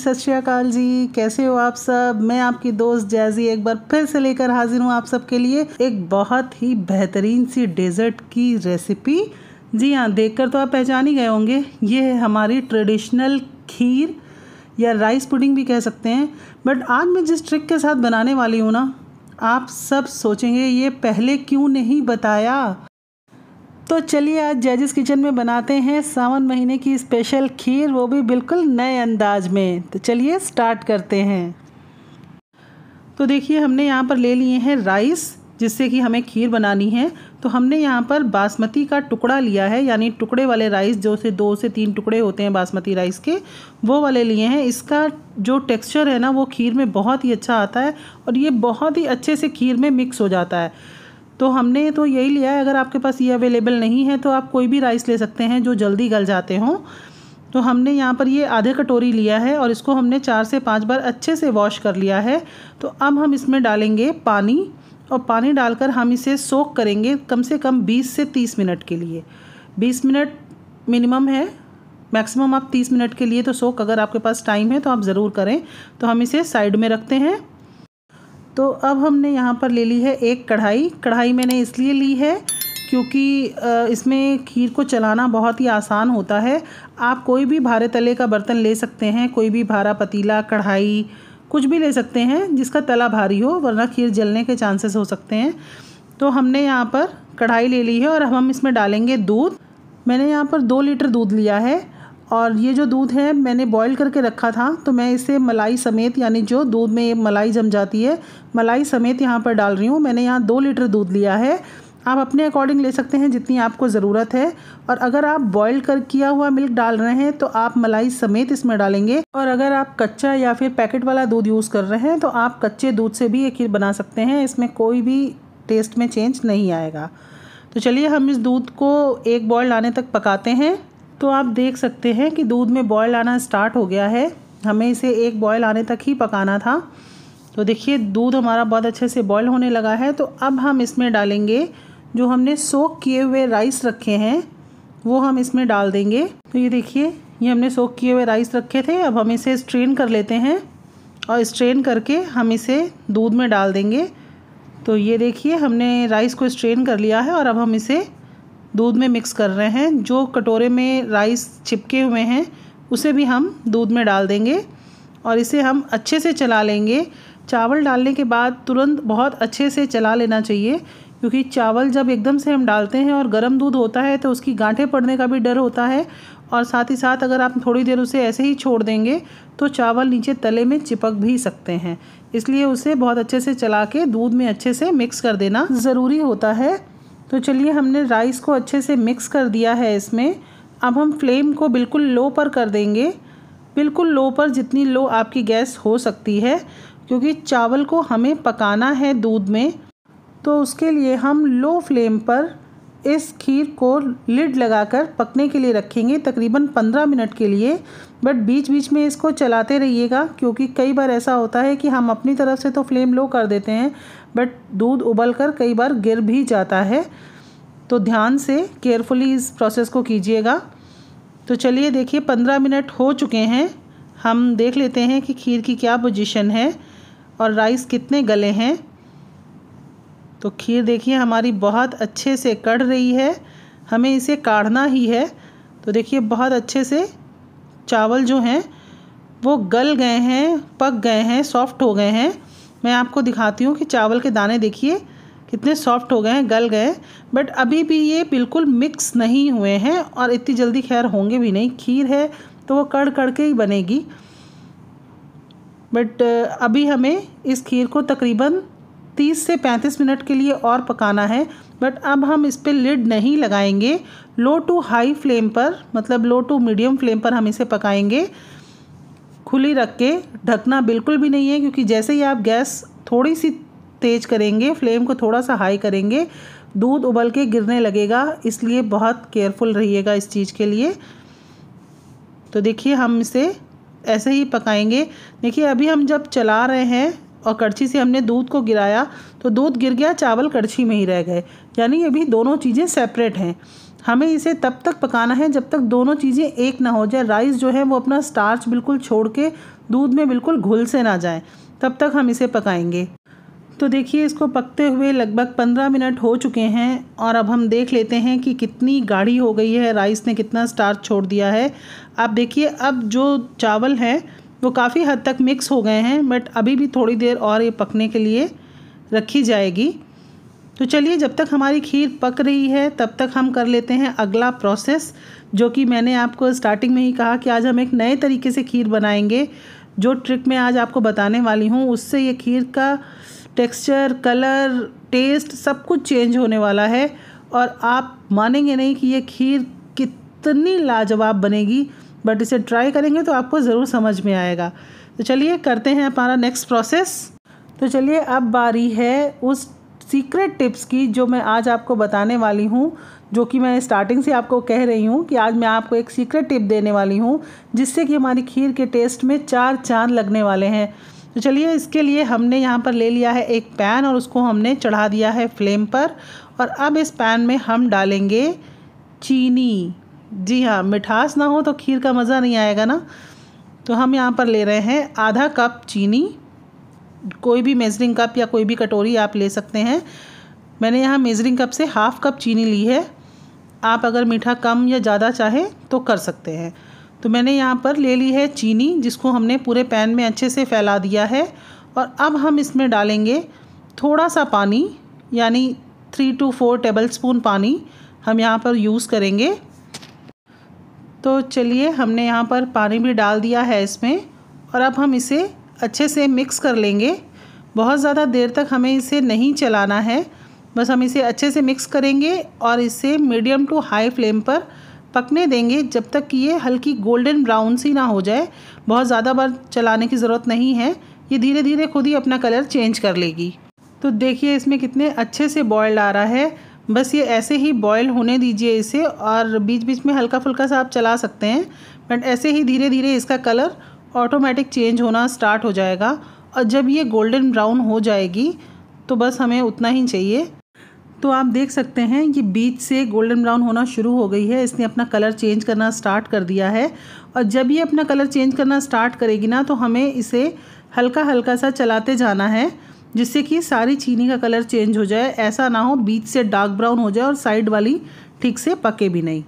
सत श्रीकाल जी कैसे हो आप सब मैं आपकी दोस्त जैजी एक बार फिर से लेकर हाजिर हूँ आप सबके लिए एक बहुत ही बेहतरीन सी डेजर्ट की रेसिपी जी हाँ देखकर तो आप पहचान ही गए होंगे ये है हमारी ट्रेडिशनल खीर या राइस पुडिंग भी कह सकते हैं बट आज मैं जिस ट्रिक के साथ बनाने वाली हूँ ना आप सब सोचेंगे ये पहले क्यों नहीं बताया तो चलिए आज जैजिस किचन में बनाते हैं सावन महीने की स्पेशल खीर वो भी बिल्कुल नए अंदाज में तो चलिए स्टार्ट करते हैं तो देखिए हमने यहाँ पर ले लिए हैं राइस जिससे कि हमें खीर बनानी है तो हमने यहाँ पर बासमती का टुकड़ा लिया है यानी टुकड़े वाले राइस जो से दो से तीन टुकड़े होते हैं बासमती राइस के वो वाले लिए हैं इसका जो टेक्सचर है ना वो खीर में बहुत ही अच्छा आता है और ये बहुत ही अच्छे से खीर में मिक्स हो जाता है तो हमने तो यही लिया है अगर आपके पास ये अवेलेबल नहीं है तो आप कोई भी राइस ले सकते हैं जो जल्दी गल जाते हों तो हमने यहाँ पर ये आधे कटोरी लिया है और इसको हमने चार से पाँच बार अच्छे से वॉश कर लिया है तो अब हम इसमें डालेंगे पानी और पानी डालकर हम इसे सोख करेंगे कम से कम 20 से 30 मिनट के लिए 20 मिनट मिनिमम है मैक्सिमम आप 30 मिनट के लिए तो सोख अगर आपके पास टाइम है तो आप ज़रूर करें तो हम इसे साइड में रखते हैं तो अब हमने यहाँ पर ले ली है एक कढ़ाई कढ़ाई मैंने इसलिए ली है क्योंकि इसमें खीर को चलाना बहुत ही आसान होता है आप कोई भी भारे तले का बर्तन ले सकते हैं कोई भी भारा पतीला कढ़ाई कुछ भी ले सकते हैं जिसका तला भारी हो वरना खीर जलने के चांसेस हो सकते हैं तो हमने यहाँ पर कढ़ाई ले ली है और अब हम इसमें डालेंगे दूध मैंने यहाँ पर दो लीटर दूध लिया है और ये जो दूध है मैंने बॉईल करके रखा था तो मैं इसे मलाई समेत यानी जो दूध में मलाई जम जाती है मलाई समेत यहाँ पर डाल रही हूँ मैंने यहाँ दो लीटर दूध लिया है आप अपने अकॉर्डिंग ले सकते हैं जितनी आपको ज़रूरत है और अगर आप बॉईल कर किया हुआ मिल्क डाल रहे हैं तो आप मलाई समेत इसमें डालेंगे और अगर आप कच्चा या फिर पैकेट वाला दूध यूज़ कर रहे हैं तो आप कच्चे दूध से भी ये खीर बना सकते हैं इसमें कोई भी टेस्ट में चेंज नहीं आएगा तो चलिए हम इस दूध को एक बॉयल आने तक पकाते हैं तो आप देख सकते हैं कि दूध में बॉयल आना स्टार्ट हो गया है हमें इसे एक बॉयल आने तक ही पकाना था तो देखिए दूध हमारा बहुत अच्छे से बॉयल होने लगा है तो अब हम इसमें डालेंगे जो हमने सोख किए हुए राइस रखे हैं वो हम इसमें डाल देंगे तो ये देखिए ये हमने सोख किए हुए राइस रखे थे अब हम इसे स्ट्रेन कर लेते हैं और स्ट्रेन करके हम इसे दूध में डाल देंगे तो ये देखिए हमने राइस को स्ट्रेन कर लिया है और अब हम इसे दूध में मिक्स कर रहे हैं जो कटोरे में राइस छिपके हुए हैं उसे भी हम दूध में डाल देंगे और इसे हम अच्छे से चला लेंगे चावल डालने के बाद तुरंत बहुत अच्छे से चला लेना चाहिए क्योंकि चावल जब एकदम से हम डालते हैं और गर्म दूध होता है तो उसकी गांठें पड़ने का भी डर होता है और साथ ही साथ अगर आप थोड़ी देर उसे ऐसे ही छोड़ देंगे तो चावल नीचे तले में चिपक भी सकते हैं इसलिए उसे बहुत अच्छे से चला के दूध में अच्छे से मिक्स कर देना ज़रूरी होता है तो चलिए हमने राइस को अच्छे से मिक्स कर दिया है इसमें अब हम फ्लेम को बिल्कुल लो पर कर देंगे बिल्कुल लो पर जितनी लो आपकी गैस हो सकती है क्योंकि चावल को हमें पकाना है दूध में तो उसके लिए हम लो फ्लेम पर इस खीर को लिड लगाकर पकने के लिए रखेंगे तकरीबन पंद्रह मिनट के लिए बट बीच बीच में इसको चलाते रहिएगा क्योंकि कई बार ऐसा होता है कि हम अपनी तरफ से तो फ्लेम लो कर देते हैं बट दूध उबल कर कई बार गिर भी जाता है तो ध्यान से केयरफुली इस प्रोसेस को कीजिएगा तो चलिए देखिए पंद्रह मिनट हो चुके हैं हम देख लेते हैं कि खीर की क्या पोजीशन है और राइस कितने गले हैं तो खीर देखिए हमारी बहुत अच्छे से कढ़ रही है हमें इसे काढ़ना ही है तो देखिए बहुत अच्छे से चावल जो हैं वो गल गए हैं पक गए हैं सॉफ्ट हो गए हैं मैं आपको दिखाती हूँ कि चावल के दाने देखिए कितने सॉफ्ट हो गए हैं गल गए बट अभी भी ये बिल्कुल मिक्स नहीं हुए हैं और इतनी जल्दी खैर होंगे भी नहीं खीर है तो वो कड़ कड़ के ही बनेगी बट अभी हमें इस खीर को तकरीबन 30 से 35 मिनट के लिए और पकाना है बट अब हम इस पर लिड नहीं लगाएंगे लो टू हाई फ्लेम पर मतलब लो टू मीडियम फ्लेम पर हम इसे पकाएंगे खुली रख के ढकना बिल्कुल भी नहीं है क्योंकि जैसे ही आप गैस थोड़ी सी तेज करेंगे फ्लेम को थोड़ा सा हाई करेंगे दूध उबल के गिरने लगेगा इसलिए बहुत केयरफुल रहिएगा इस चीज़ के लिए तो देखिए हम इसे ऐसे ही पकाएंगे देखिए अभी हम जब चला रहे हैं और कड़छी से हमने दूध को गिराया तो दूध गिर गया चावल कड़छी में ही रह गए यानी ये भी दोनों चीज़ें सेपरेट हैं हमें इसे तब तक पकाना है जब तक दोनों चीज़ें एक ना हो जाए राइस जो है वो अपना स्टार्च बिल्कुल छोड़ के दूध में बिल्कुल घुल से ना जाए तब तक हम इसे पकाएंगे तो देखिए इसको पकते हुए लगभग पंद्रह मिनट हो चुके हैं और अब हम देख लेते हैं कि कितनी गाढ़ी हो गई है राइस ने कितना स्टार्च छोड़ दिया है आप देखिए अब जो चावल है वो काफ़ी हद तक मिक्स हो गए हैं बट अभी भी थोड़ी देर और ये पकने के लिए रखी जाएगी तो चलिए जब तक हमारी खीर पक रही है तब तक हम कर लेते हैं अगला प्रोसेस जो कि मैंने आपको स्टार्टिंग में ही कहा कि आज हम एक नए तरीके से खीर बनाएंगे जो ट्रिक मैं आज आपको बताने वाली हूँ उससे ये खीर का टेक्सचर कलर टेस्ट सब कुछ चेंज होने वाला है और आप मानेंगे नहीं कि ये खीर कितनी लाजवाब बनेगी बट इसे ट्राई करेंगे तो आपको ज़रूर समझ में आएगा तो चलिए करते हैं हमारा नेक्स्ट प्रोसेस तो चलिए अब बारी है उस सीक्रेट टिप्स की जो मैं आज आपको बताने वाली हूँ जो कि मैं स्टार्टिंग से आपको कह रही हूँ कि आज मैं आपको एक सीक्रेट टिप देने वाली हूँ जिससे कि हमारी खीर के टेस्ट में चार चांद लगने वाले हैं तो चलिए इसके लिए हमने यहाँ पर ले लिया है एक पैन और उसको हमने चढ़ा दिया है फ्लेम पर और अब इस पैन में हम डालेंगे चीनी जी हाँ मिठास ना हो तो खीर का मज़ा नहीं आएगा ना तो हम यहाँ पर ले रहे हैं आधा कप चीनी कोई भी मेज़रिंग कप या कोई भी कटोरी आप ले सकते हैं मैंने यहाँ मेज़रिंग कप से हाफ़ कप चीनी ली है आप अगर मीठा कम या ज़्यादा चाहें तो कर सकते हैं तो मैंने यहाँ पर ले ली है चीनी जिसको हमने पूरे पैन में अच्छे से फैला दिया है और अब हम इसमें डालेंगे थोड़ा सा पानी यानी three two four tablespoon पानी हम यहाँ पर यूज़ करेंगे तो चलिए हमने यहाँ पर पानी भी डाल दिया है इसमें और अब हम इसे अच्छे से मिक्स कर लेंगे बहुत ज़्यादा देर तक हमें इसे नहीं चलाना है बस हम इसे अच्छे से मिक्स करेंगे और इसे मीडियम टू हाई फ्लेम पर पकने देंगे जब तक कि ये हल्की गोल्डन ब्राउन सी ना हो जाए बहुत ज़्यादा बार चलाने की ज़रूरत नहीं है ये धीरे धीरे खुद ही अपना कलर चेंज कर लेगी तो देखिए इसमें कितने अच्छे से बॉयल्ड आ रहा है बस ये ऐसे ही बॉयल होने दीजिए इसे और बीच बीच में हल्का फुल्का सा आप चला सकते हैं बट ऐसे ही धीरे धीरे इसका कलर ऑटोमेटिक चेंज होना स्टार्ट हो जाएगा और जब ये गोल्डन ब्राउन हो जाएगी तो बस हमें उतना ही चाहिए तो आप देख सकते हैं कि बीच से गोल्डन ब्राउन होना शुरू हो गई है इसने अपना कलर चेंज करना स्टार्ट कर दिया है और जब ये अपना कलर चेंज करना स्टार्ट करेगी ना तो हमें इसे हल्का हल्का सा चलाते जाना है जिससे कि सारी चीनी का कलर चेंज हो जाए ऐसा ना हो बीच से डार्क ब्राउन हो जाए और साइड वाली ठीक से पके भी नहीं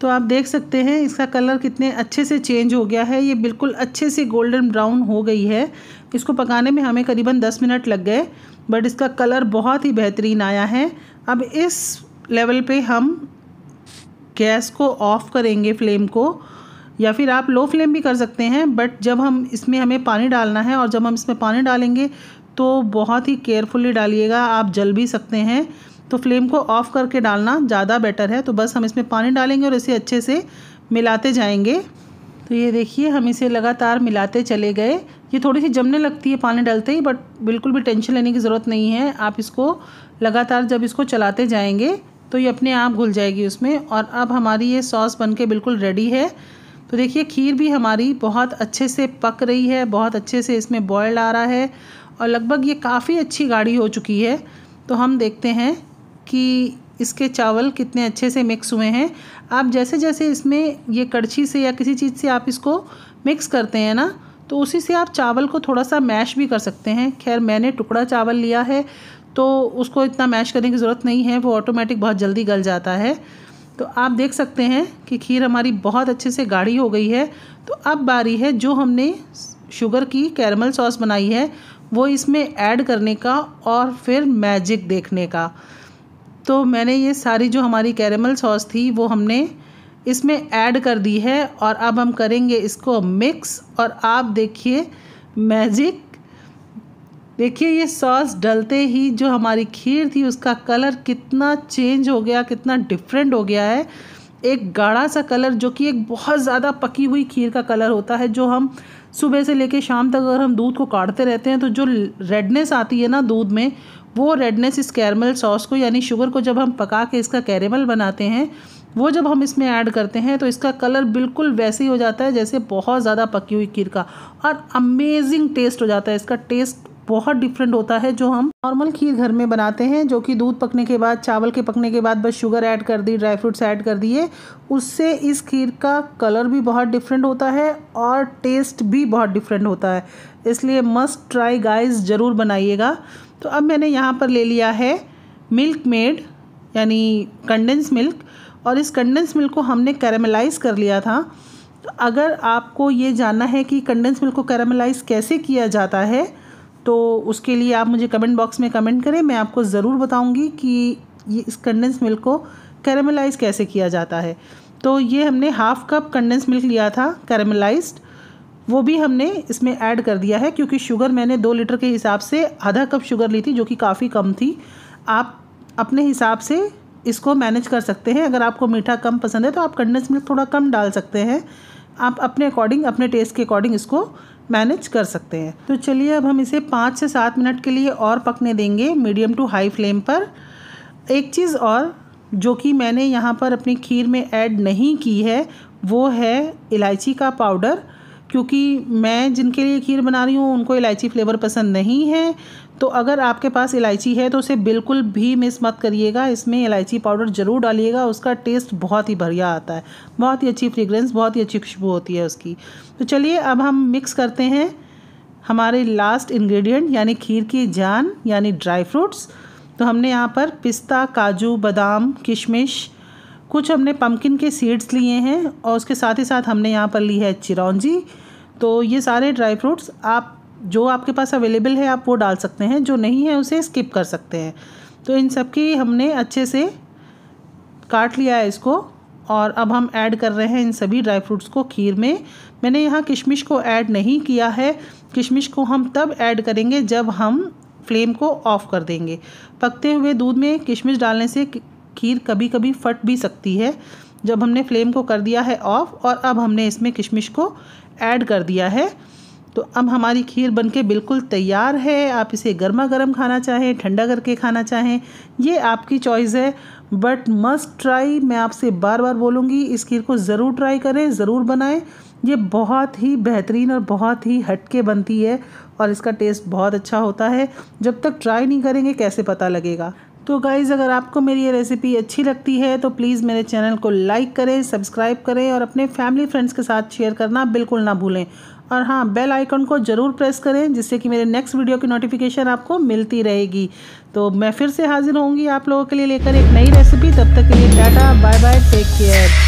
तो आप देख सकते हैं इसका कलर कितने अच्छे से चेंज हो गया है ये बिल्कुल अच्छे से गोल्डन ब्राउन हो गई है इसको पकाने में हमें करीबन दस मिनट लग गए बट इसका कलर बहुत ही बेहतरीन आया है अब इस लेवल पे हम गैस को ऑफ़ करेंगे फ्लेम को या फिर आप लो फ्लेम भी कर सकते हैं बट जब हम इसमें हमें पानी डालना है और जब हम इसमें पानी डालेंगे तो बहुत ही केयरफुली डालिएगा आप जल भी सकते हैं तो फ्लेम को ऑफ़ करके डालना ज़्यादा बेटर है तो बस हम इसमें पानी डालेंगे और इसे अच्छे से मिलाते जाएंगे तो ये देखिए हम इसे लगातार मिलाते चले गए ये थोड़ी सी जमने लगती है पानी डालते ही बट बिल्कुल भी टेंशन लेने की ज़रूरत नहीं है आप इसको लगातार जब इसको चलाते जाएंगे तो ये अपने आप घुल जाएगी उसमें और अब हमारी ये सॉस बन के बिल्कुल रेडी है तो देखिए खीर भी हमारी बहुत अच्छे से पक रही है बहुत अच्छे से इसमें बॉयल आ रहा है और लगभग ये काफ़ी अच्छी गाढ़ी हो चुकी है तो हम देखते हैं कि इसके चावल कितने अच्छे से मिक्स हुए हैं आप जैसे जैसे इसमें ये कड़छी से या किसी चीज़ से आप इसको मिक्स करते हैं ना तो उसी से आप चावल को थोड़ा सा मैश भी कर सकते हैं खैर मैंने टुकड़ा चावल लिया है तो उसको इतना मैश करने की ज़रूरत नहीं है वो ऑटोमेटिक बहुत जल्दी गल जाता है तो आप देख सकते हैं कि खीर हमारी बहुत अच्छे से गाढ़ी हो गई है तो अब बारी है जो हमने शुगर की कैरमल सॉस बनाई है वो इसमें ऐड करने का और फिर मैजिक देखने का तो मैंने ये सारी जो हमारी कैरेमल सॉस थी वो हमने इसमें ऐड कर दी है और अब हम करेंगे इसको मिक्स और आप देखिए मैजिक देखिए ये सॉस डलते ही जो हमारी खीर थी उसका कलर कितना चेंज हो गया कितना डिफरेंट हो गया है एक गाढ़ा सा कलर जो कि एक बहुत ज़्यादा पकी हुई खीर का कलर होता है जो हम सुबह से लेके शाम तक अगर हम दूध को काटते रहते हैं तो जो रेडनेस आती है ना दूध में वो रेडनेस इस कैरमल सॉस को यानी शुगर को जब हम पका के इसका कैरेमल बनाते हैं वो जब हम इसमें ऐड करते हैं तो इसका कलर बिल्कुल वैसे ही हो जाता है जैसे बहुत ज़्यादा पकी हुई खीर का और अमेजिंग टेस्ट हो जाता है इसका टेस्ट बहुत डिफरेंट होता है जो हम नॉर्मल खीर घर में बनाते हैं जो कि दूध पकने के बाद चावल के पकने के बाद बस शुगर ऐड कर दी ड्राई फ्रूट्स ऐड कर दिए उससे इस खीर का कलर भी बहुत डिफरेंट होता है और टेस्ट भी बहुत डिफरेंट होता है इसलिए मस्ट ट्राई गाइस ज़रूर बनाइएगा तो अब मैंने यहाँ पर ले लिया है मिल्क मेड यानी कंडेंस मिल्क और इस कंडेंस मिल्क को हमने कैरामलाइज कर लिया था तो अगर आपको ये जानना है कि कंडेंस मिल्क को कैरामलाइज कैसे किया जाता है तो उसके लिए आप मुझे कमेंट बॉक्स में कमेंट करें मैं आपको ज़रूर बताऊंगी कि ये इस कंडेंस मिल्क को कैरेमलाइज कैसे किया जाता है तो ये हमने हाफ़ कप कंडेंस मिल्क लिया था कैरेमलाइज वो भी हमने इसमें ऐड कर दिया है क्योंकि शुगर मैंने दो लीटर के हिसाब से आधा कप शुगर ली थी जो कि काफ़ी कम थी आप अपने हिसाब से इसको मैनेज कर सकते हैं अगर आपको मीठा कम पसंद है तो आप कंडेंस मिल्क थोड़ा कम डाल सकते हैं आप अपने अकॉर्डिंग अपने टेस्ट के अकॉर्डिंग इसको मैनेज कर सकते हैं तो चलिए अब हम इसे पाँच से सात मिनट के लिए और पकने देंगे मीडियम टू हाई फ्लेम पर एक चीज़ और जो कि मैंने यहाँ पर अपनी खीर में ऐड नहीं की है वो है इलायची का पाउडर क्योंकि मैं जिनके लिए खीर बना रही हूँ उनको इलायची फ्लेवर पसंद नहीं है तो अगर आपके पास इलायची है तो उसे बिल्कुल भी मिस मत करिएगा इसमें इलायची पाउडर ज़रूर डालिएगा उसका टेस्ट बहुत ही बढ़िया आता है बहुत ही अच्छी फ्रेगरेंस बहुत ही अच्छी खुशबू होती है उसकी तो चलिए अब हम मिक्स करते हैं हमारे लास्ट इन्ग्रीडियंट यानी खीर की जान यानी ड्राई फ्रूट्स तो हमने यहाँ पर पिस्ता काजू बादाम किशमिश कुछ हमने पम्पकिन के सीड्स लिए हैं और उसके साथ ही साथ हमने यहाँ पर ली है चिरौंजी तो ये सारे ड्राई फ्रूट्स आप जो आपके पास अवेलेबल है आप वो डाल सकते हैं जो नहीं है उसे स्किप कर सकते हैं तो इन सब की हमने अच्छे से काट लिया है इसको और अब हम ऐड कर रहे हैं इन सभी ड्राई फ्रूट्स को खीर में मैंने यहाँ किशमिश को ऐड नहीं किया है किशमिश को हम तब ऐड करेंगे जब हम फ्लेम को ऑफ़ कर देंगे पकते हुए दूध में किशमिश डालने से खीर कभी कभी फट भी सकती है जब हमने फ्लेम को कर दिया है ऑफ़ और अब हमने इसमें किशमिश को ऐड कर दिया है तो अब हमारी खीर बनके बिल्कुल तैयार है आप इसे गर्मा गर्म खाना चाहें ठंडा करके खाना चाहें ये आपकी चॉइस है बट मस्ट ट्राई मैं आपसे बार बार बोलूँगी इस खीर को ज़रूर ट्राई करें ज़रूर बनाएं ये बहुत ही बेहतरीन और बहुत ही हटके बनती है और इसका टेस्ट बहुत अच्छा होता है जब तक ट्राई नहीं करेंगे कैसे पता लगेगा तो गाइज़ अगर आपको मेरी ये रेसिपी अच्छी लगती है तो प्लीज़ मेरे चैनल को लाइक करें सब्सक्राइब करें और अपने फैमिली फ्रेंड्स के साथ शेयर करना बिल्कुल ना भूलें और हाँ बेल आइकन को ज़रूर प्रेस करें जिससे कि मेरे नेक्स्ट वीडियो की नोटिफिकेशन आपको मिलती रहेगी तो मैं फिर से हाजिर होंगी आप लोगों के लिए लेकर एक नई रेसिपी तब तक के लिए tata bye bye take care